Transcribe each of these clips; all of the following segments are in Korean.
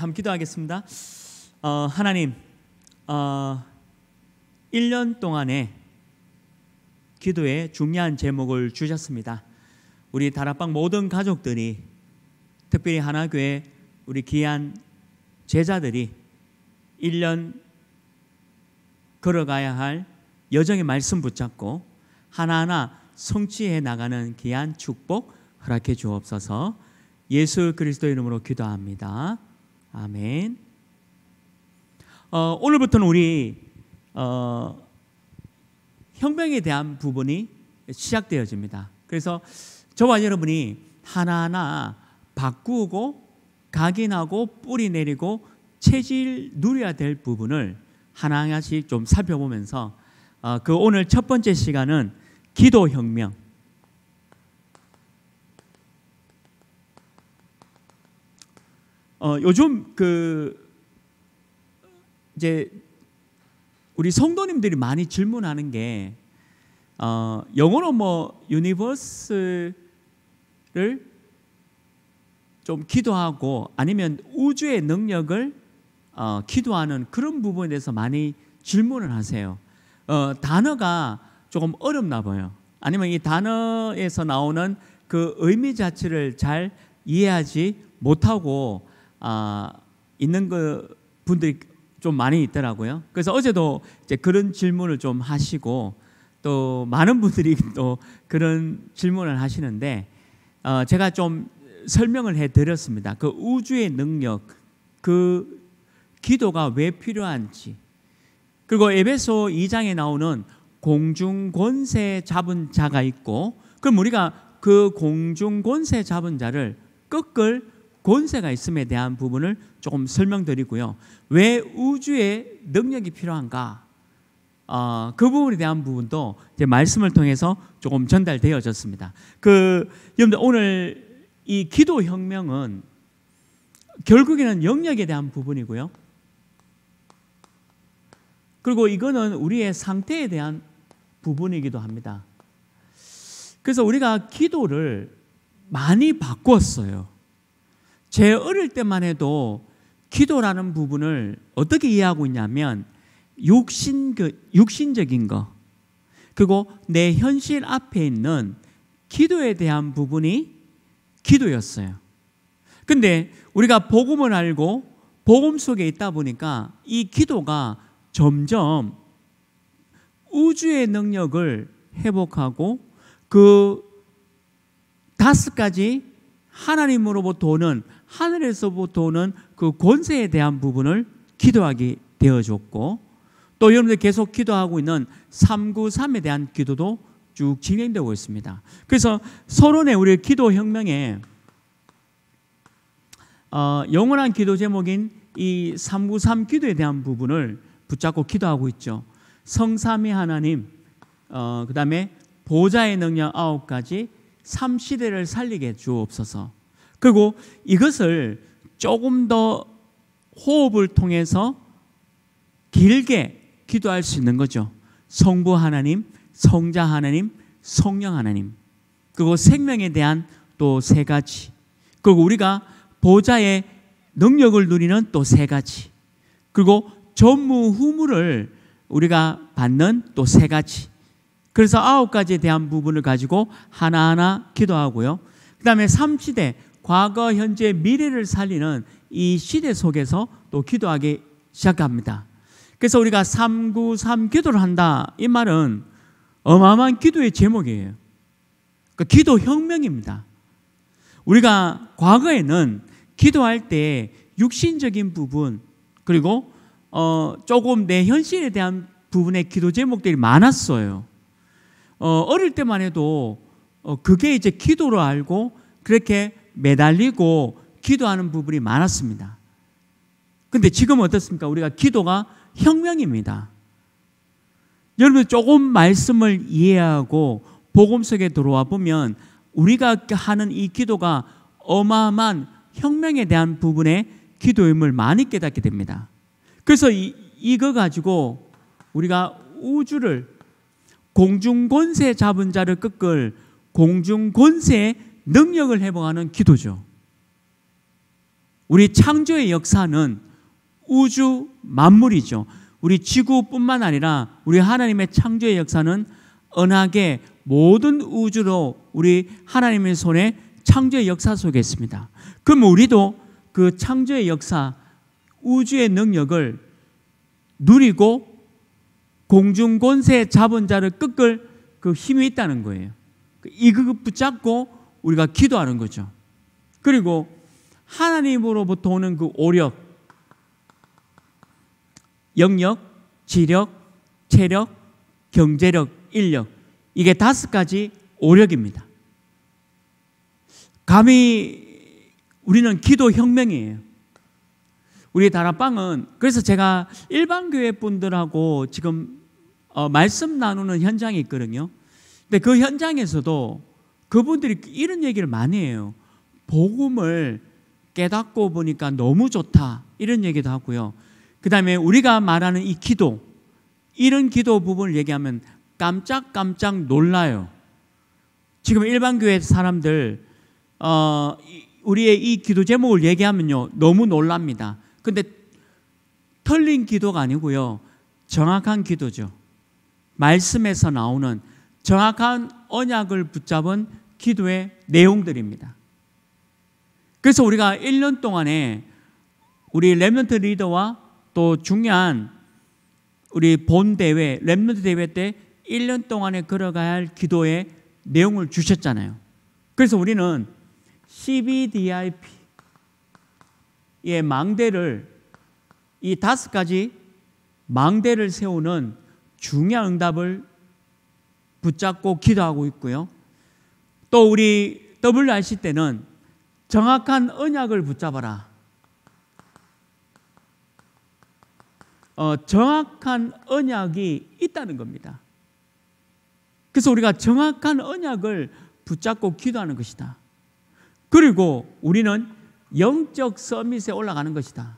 함번 기도하겠습니다. 어, 하나님, 어, 1년 동안에 기도에 중요한 제목을 주셨습니다. 우리 다락방 모든 가족들이 특별히 하나교회 우리 귀한 제자들이 1년 걸어가야 할 여정의 말씀 붙잡고 하나하나 성취해 나가는 귀한 축복 허락해 주옵소서 예수 그리스도 이름으로 기도합니다. 아멘. 어, 오늘부터는 우리 어, 혁명에 대한 부분이 시작되어집니다. 그래서 저와 여러분이 하나하나 바꾸고 각인하고 뿌리 내리고 체질 누려야 될 부분을 하나하나씩 좀 살펴보면서 어, 그 오늘 첫 번째 시간은 기도 혁명. 어, 요즘 그 이제 우리 성도님들이 많이 질문하는 게 어, 영어로 뭐 유니버스를 좀 기도하고 아니면 우주의 능력을 어, 기도하는 그런 부분에 대해서 많이 질문을 하세요. 어, 단어가 조금 어렵나 봐요. 아니면 이 단어에서 나오는 그 의미 자체를 잘 이해하지 못하고 아, 있는 그 분들이 좀 많이 있더라고요. 그래서 어제도 이제 그런 질문을 좀 하시고 또 많은 분들이 또 그런 질문을 하시는데 어, 제가 좀 설명을 해드렸습니다. 그 우주의 능력, 그 기도가 왜 필요한지 그리고 에베소 2장에 나오는 공중 권세 잡은 자가 있고 그럼 우리가 그 공중 권세 잡은 자를 꺾을 권세가 있음에 대한 부분을 조금 설명드리고요. 왜우주의 능력이 필요한가? 어, 그 부분에 대한 부분도 이제 말씀을 통해서 조금 전달되어졌습니다. 그 여러분들 오늘 이 기도 혁명은 결국에는 영역에 대한 부분이고요. 그리고 이거는 우리의 상태에 대한 부분이기도 합니다. 그래서 우리가 기도를 많이 바꿨어요. 제 어릴 때만 해도 기도라는 부분을 어떻게 이해하고 있냐면 육신 그 육신적인 거 그리고 내 현실 앞에 있는 기도에 대한 부분이 기도였어요. 근데 우리가 복음을 알고 복음 속에 있다 보니까 이 기도가 점점 우주의 능력을 회복하고 그 다섯 가지 하나님으로부터 오는 하늘에서부터 오는 그 권세에 대한 부분을 기도하게 되어졌고또 여러분들 계속 기도하고 있는 393에 대한 기도도 쭉 진행되고 있습니다. 그래서 서론의 우리 기도 혁명에 어, 영원한 기도 제목인 이393 기도에 대한 부분을 붙잡고 기도하고 있죠. 성삼위 하나님, 어, 그 다음에 보좌의 능력 아홉 가지, 삶 시대를 살리게 주옵소서. 그리고 이것을 조금 더 호흡을 통해서 길게 기도할 수 있는 거죠. 성부 하나님, 성자 하나님, 성령 하나님. 그리고 생명에 대한 또 세 가지. 그리고 우리가 보좌의 능력을 누리는 또 세 가지. 그리고 전무후무를 우리가 받는 또 세 가지. 그래서 아홉 가지에 대한 부분을 가지고 하나하나 기도하고요. 그 다음에 삼시대, 과거, 현재, 미래를 살리는 이 시대 속에서 또 기도하기 시작합니다. 그래서 우리가 393 기도를 한다. 이 말은 어마어마한 기도의 제목이에요. 그러니까 기도 혁명입니다. 우리가 과거에는 기도할 때 육신적인 부분 그리고 어 조금 내 현실에 대한 부분의 기도 제목들이 많았어요. 어, 어릴 때만 해도 어, 그게 이제 기도로 알고 그렇게 매달리고 기도하는 부분이 많았습니다. 근데 지금 어떻습니까? 우리가 기도가 혁명입니다. 여러분 조금 말씀을 이해하고 복음 속에 들어와 보면 우리가 하는 이 기도가 어마어마한 혁명에 대한 부분의 기도임을 많이 깨닫게 됩니다. 그래서 이, 이거 가지고 우리가 우주를 공중 권세 잡은 자를 꺾을 공중 권세 능력을 회복하는 기도죠. 우리 창조의 역사는 우주 만물이죠. 우리 지구뿐만 아니라 우리 하나님의 창조의 역사는 은하계 모든 우주로 우리 하나님의 손에 창조의 역사 속에 있습니다. 그럼 우리도 그 창조의 역사, 우주의 능력을 누리고 공중 권세 잡은 자를 꺾을 그 힘이 있다는 거예요. 그 이거 붙잡고 우리가 기도하는 거죠. 그리고 하나님으로부터 오는 그 오력, 영역, 지력, 체력, 경제력, 인력 이게 다섯 가지 오력입니다. 감히 우리는 기도 혁명이에요. 우리 다락방은 그래서 제가 일반 교회 분들하고 지금 어, 말씀 나누는 현장이 있거든요. 근데 그 현장에서도 그분들이 이런 얘기를 많이 해요. 복음을 깨닫고 보니까 너무 좋다. 이런 얘기도 하고요. 그 다음에 우리가 말하는 이 기도, 이런 기도 부분을 얘기하면 깜짝깜짝 놀라요. 지금 일반 교회 사람들, 어, 우리의 이 기도 제목을 얘기하면요. 너무 놀랍니다. 근데 틀린 기도가 아니고요. 정확한 기도죠. 말씀에서 나오는 정확한 언약을 붙잡은 기도의 내용들입니다. 그래서 우리가 1년 동안에 우리 랩런트 리더와 또 중요한 우리 본 대회, 랩런트 대회 때 1년 동안에 걸어가야 할 기도의 내용을 주셨잖아요. 그래서 우리는 CBDIP의 망대를 이 다섯 가지 망대를 세우는 중요한 응답을 붙잡고 기도하고 있고요. 또 우리 WRC 때는 정확한 언약을 붙잡아라. 어, 정확한 언약이 있다는 겁니다. 그래서 우리가 정확한 언약을 붙잡고 기도하는 것이다. 그리고 우리는 영적 서밋에 올라가는 것이다.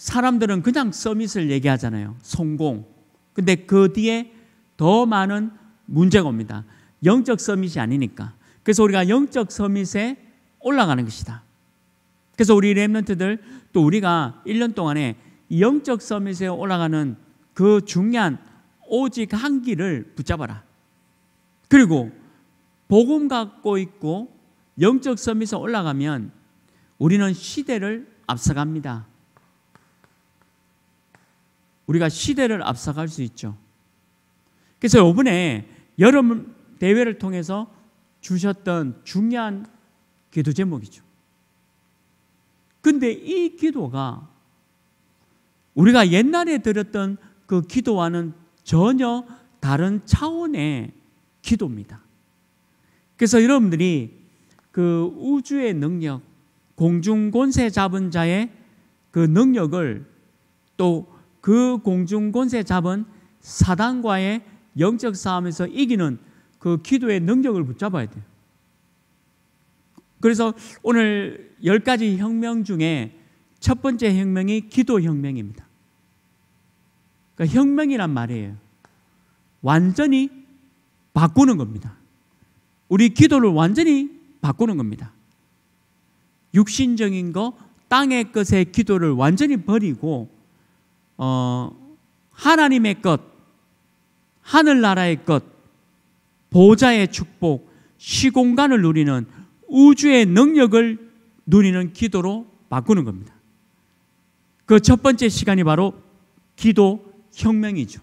사람들은 그냥 서밋을 얘기하잖아요. 성공. 근데 그 뒤에 더 많은 문제가 옵니다. 영적 서밋이 아니니까. 그래서 우리가 영적 서밋에 올라가는 것이다. 그래서 우리 랩런트들 또 우리가 1년 동안에 영적 서밋에 올라가는 그 중요한 오직 한 길을 붙잡아라. 그리고 복음 갖고 있고 영적 서밋에 올라가면 우리는 시대를 앞서갑니다. 우리가 시대를 앞서갈 수 있죠. 그래서 이번에 여름 대회를 통해서 주셨던 중요한 기도 제목이죠. 근데 이 기도가 우리가 옛날에 들었던 그 기도와는 전혀 다른 차원의 기도입니다. 그래서 여러분들이 그 우주의 능력, 공중 권세 잡은 자의 그 능력을 또그 공중 권세 잡은 사단과의 영적 싸움에서 이기는 그 기도의 능력을 붙잡아야 돼요. 그래서 오늘 열 가지 혁명 중에 첫 번째 혁명이 기도 혁명입니다. 그러니까 혁명이란 말이에요. 완전히 바꾸는 겁니다. 우리 기도를 완전히 바꾸는 겁니다. 육신적인 거, 땅의 것의 기도를 완전히 버리고 어, 하나님의 것, 하늘나라의 것, 보좌의 축복, 시공간을 누리는 우주의 능력을 누리는 기도로 바꾸는 겁니다. 그 첫 번째 시간이 바로 기도 혁명이죠.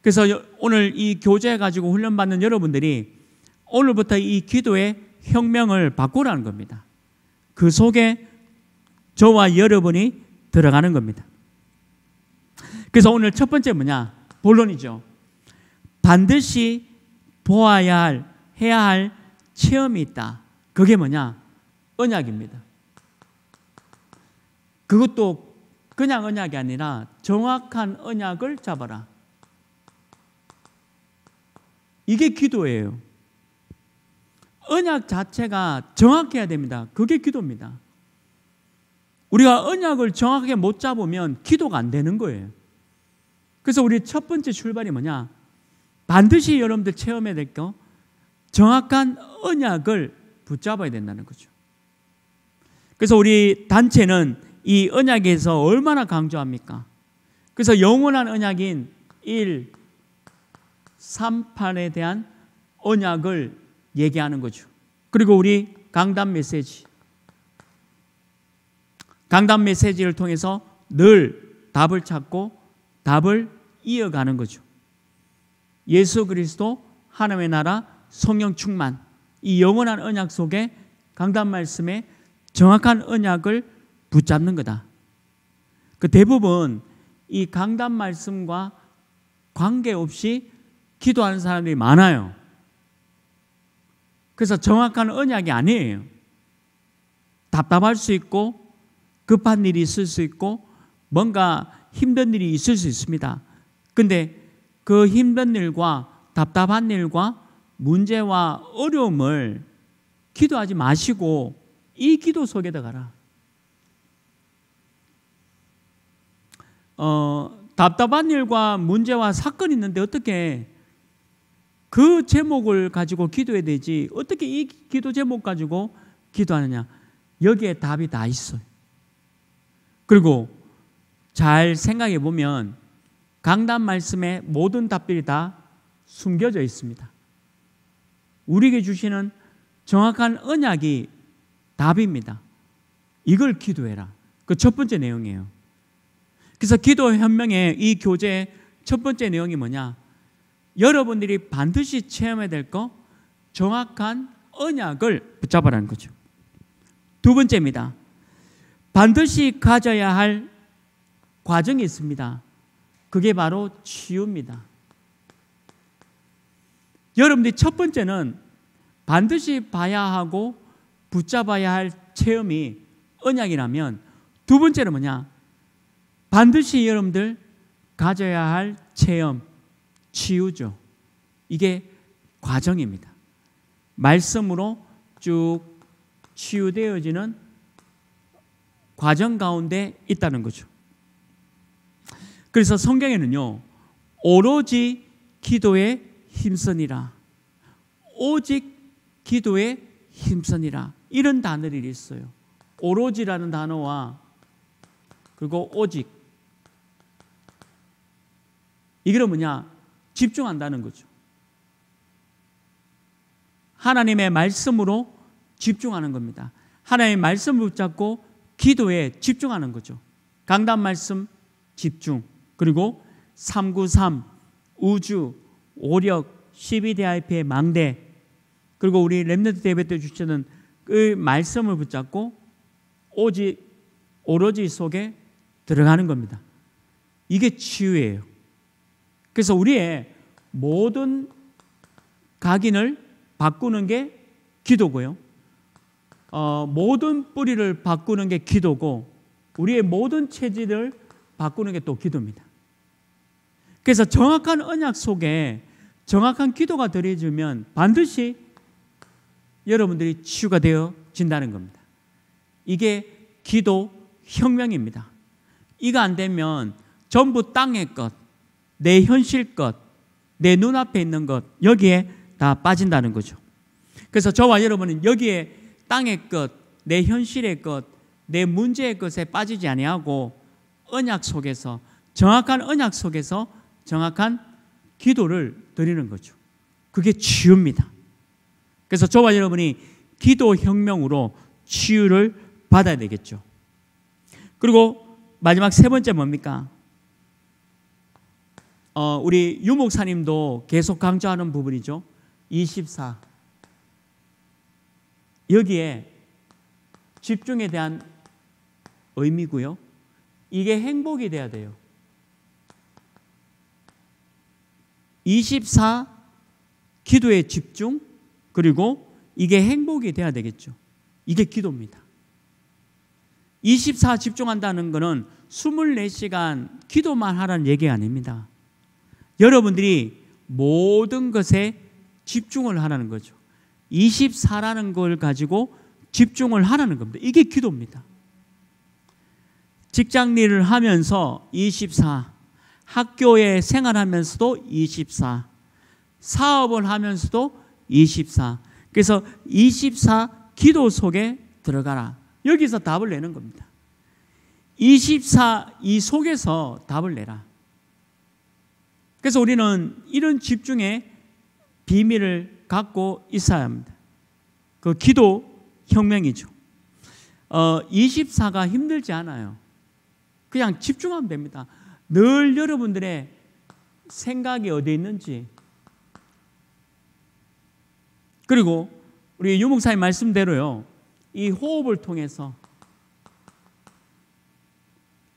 그래서 오늘 이 교재 가지고 훈련받는 여러분들이 오늘부터 이 기도의 혁명을 바꾸라는 겁니다. 그 속에 저와 여러분이 들어가는 겁니다. 그래서 오늘 첫 번째 뭐냐? 본론이죠. 반드시 보아야 할, 해야 할 체험이 있다. 그게 뭐냐? 언약입니다. 그것도 그냥 언약이 아니라 정확한 언약을 잡아라. 이게 기도예요. 언약 자체가 정확해야 됩니다. 그게 기도입니다. 우리가 언약을 정확하게 못 잡으면 기도가 안 되는 거예요. 그래서 우리 첫 번째 출발이 뭐냐? 반드시 여러분들 체험해야 될 거, 정확한 언약을 붙잡아야 된다는 거죠. 그래서 우리 단체는 이 언약에서 얼마나 강조합니까? 그래서 영원한 언약인 1, 3판에 대한 언약을 얘기하는 거죠. 그리고 우리 강단 메시지. 강단 메시지를 통해서 늘 답을 찾고 답을 이어가는 거죠. 예수 그리스도 하나님의 나라 성령 충만 이 영원한 언약 속에 강단 말씀에 정확한 언약을 붙잡는 거다. 그 대부분 이 강단 말씀과 관계없이 기도하는 사람들이 많아요. 그래서 정확한 언약이 아니에요. 답답할 수 있고 급한 일이 있을 수 있고 뭔가 힘든 일이 있을 수 있습니다. 근데 그 힘든 일과 답답한 일과 문제와 어려움을 기도하지 마시고 이 기도 속에 들어가라. 어, 답답한 일과 문제와 사건이 있는데 어떻게 그 제목을 가지고 기도해야 되지 어떻게 이 기도 제목 가지고 기도하느냐 여기에 답이 다 있어요 그리고 잘 생각해 보면 강단 말씀의 모든 답들이 다 숨겨져 있습니다. 우리에게 주시는 정확한 언약이 답입니다. 이걸 기도해라. 그 첫 번째 내용이에요. 그래서 기도 현명의 이교재첫 번째 내용이 뭐냐? 여러분들이 반드시 체험해야 될 거 정확한 언약을 붙잡으라는 거죠. 두 번째입니다. 반드시 가져야 할 과정이 있습니다. 그게 바로 치유입니다. 여러분들첫 번째는 반드시 봐야 하고 붙잡아야 할 체험이 언약이라면 두 번째는 뭐냐? 반드시 여러분들 가져야 할 체험, 치유죠. 이게 과정입니다. 말씀으로 쭉 치유되어지는 과정 가운데 있다는 거죠. 그래서 성경에는요, 오로지 기도의힘선이라 오직 기도의힘선이라 이런 단어들이 있어요. 오로지라는 단어와 그리고 오직. 이거 뭐냐? 집중한다는 거죠. 하나님의 말씀으로 집중하는 겁니다. 하나님의 말씀 붙잡고 기도에 집중하는 거죠. 강단 말씀 집중. 그리고 393 우주 오력 12DIP의 망대 그리고 우리 렘네드 대회 때 주시는 그 말씀을 붙잡고 오직 오로지 속에 들어가는 겁니다. 이게 치유예요. 그래서 우리의 모든 각인을 바꾸는 게 기도고요. 어, 모든 뿌리를 바꾸는 게 기도고 우리의 모든 체질을 바꾸는 게 또 기도입니다. 그래서 정확한 언약 속에 정확한 기도가 드려지면 반드시 여러분들이 치유가 되어진다는 겁니다. 이게 기도 혁명입니다. 이거 안 되면 전부 땅의 것, 내 현실 것, 내 눈앞에 있는 것, 여기에 다 빠진다는 거죠. 그래서 저와 여러분은 여기에 땅의 것, 내 현실의 것, 내 문제의 것에 빠지지 아니하고 언약 속에서 정확한 언약 속에서 정확한 기도를 드리는 거죠. 그게 치유입니다. 그래서 저와 여러분이 기도 혁명으로 치유를 받아야 되겠죠. 그리고 마지막 세 번째 뭡니까? 어, 우리 유목사님도 계속 강조하는 부분이죠. 24. 여기에 집중에 대한 의미고요. 이게 행복이 돼야 돼요. 24 기도에 집중 그리고 이게 행복이 돼야 되겠죠. 이게 기도입니다. 24 집중한다는 것은 24시간 기도만 하라는 얘기 가 아닙니다. 여러분들이 모든 것에 집중을 하라는 거죠. 24라는 걸 가지고 집중을 하라는 겁니다. 이게 기도입니다. 직장 일을 하면서 24 학교에 생활하면서도 24, 사업을 하면서도 24. 그래서 24 기도 속에 들어가라. 여기서 답을 내는 겁니다. 24 이 속에서 답을 내라. 그래서 우리는 이런 집중의 비밀을 갖고 있어야 합니다. 그 기도 혁명이죠. 어, 24가 힘들지 않아요. 그냥 집중하면 됩니다. 늘 여러분들의 생각이 어디 있는지 그리고 우리 유목사님 말씀대로요. 이 호흡을 통해서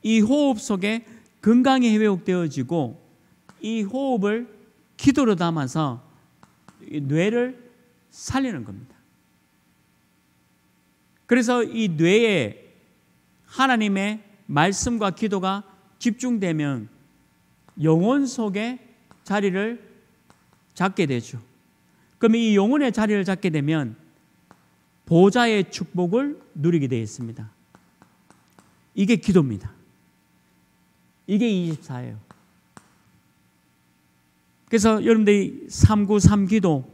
이 호흡 속에 건강이 회복되어지고 이 호흡을 기도로 담아서 뇌를 살리는 겁니다. 그래서 이 뇌에 하나님의 말씀과 기도가 집중되면 영혼 속에 자리를 잡게 되죠. 그럼 이 영혼의 자리를 잡게 되면 보좌의 축복을 누리게 되어 있습니다. 이게 기도입니다. 이게 24예요. 그래서 여러분들이 393 기도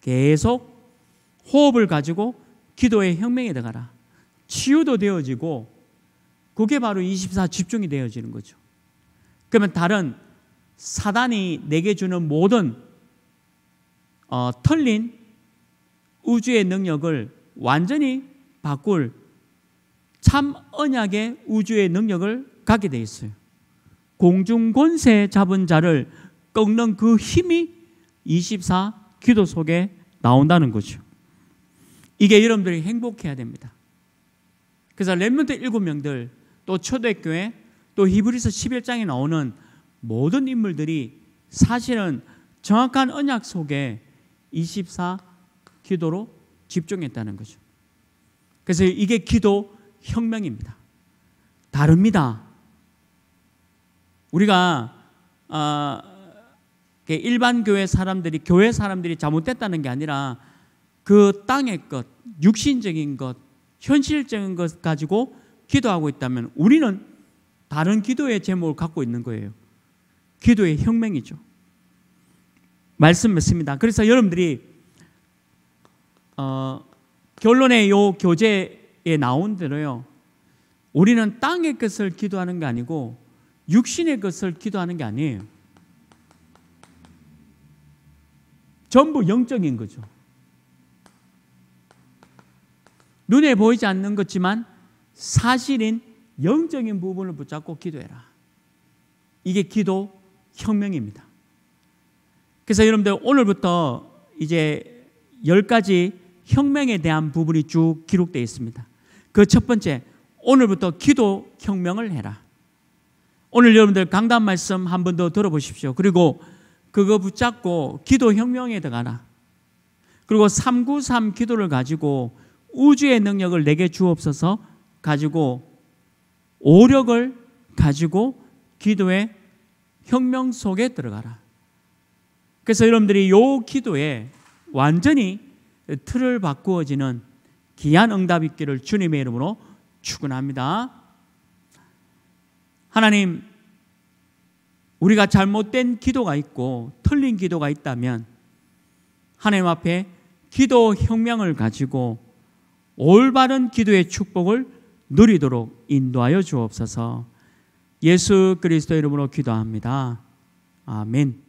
계속 호흡을 가지고 기도의 혁명에 들어가라. 치유도 되어지고 그게 바로 24 집중이 되어지는 거죠. 그러면 다른 사단이 내게 주는 모든 어, 털린 우주의 능력을 완전히 바꿀 참 언약의 우주의 능력을 갖게 돼 있어요. 공중 권세 잡은 자를 꺾는 그 힘이 24 기도 속에 나온다는 거죠. 이게 여러분들이 행복해야 됩니다. 그래서 렘몬트 일곱 명들 또 초대교회 또 히브리서 11장에 나오는 모든 인물들이 사실은 정확한 언약 속에 24 기도로 집중했다는 거죠. 그래서 이게 기도 혁명입니다. 다릅니다. 우리가 어, 일반 교회 사람들이 교회 사람들이 잘못됐다는 게 아니라 그 땅의 것, 육신적인 것, 현실적인 것 가지고 기도하고 있다면 우리는 다른 기도의 제목을 갖고 있는 거예요. 기도의 혁명이죠. 말씀 맞습니다. 그래서 여러분들이 어, 결론의 요 교재에 나온 대로요. 우리는 땅의 것을 기도하는 게 아니고 육신의 것을 기도하는 게 아니에요. 전부 영적인 거죠. 눈에 보이지 않는 것지만 사실인 영적인 부분을 붙잡고 기도해라. 이게 기도 혁명입니다. 그래서 여러분들 오늘부터 이제 열 가지 혁명에 대한 부분이 쭉 기록되어 있습니다. 그 첫 번째, 오늘부터 기도 혁명을 해라. 오늘 여러분들 강단 말씀 한 번 더 들어보십시오. 그리고 그거 붙잡고 기도 혁명에 들어가라. 그리고 393 기도를 가지고 우주의 능력을 내게 주옵소서 가지고 오력을 가지고 기도의 혁명 속에 들어가라. 그래서 여러분들이 요 기도에 완전히 틀을 바꾸어지는 귀한 응답 있기를 주님의 이름으로 축원합니다. 하나님 우리가 잘못된 기도가 있고 틀린 기도가 있다면 하나님 앞에 기도 혁명을 가지고 올바른 기도의 축복을 누리도록 인도하여 주옵소서. 예수 그리스도 이름으로 기도합니다. 아멘.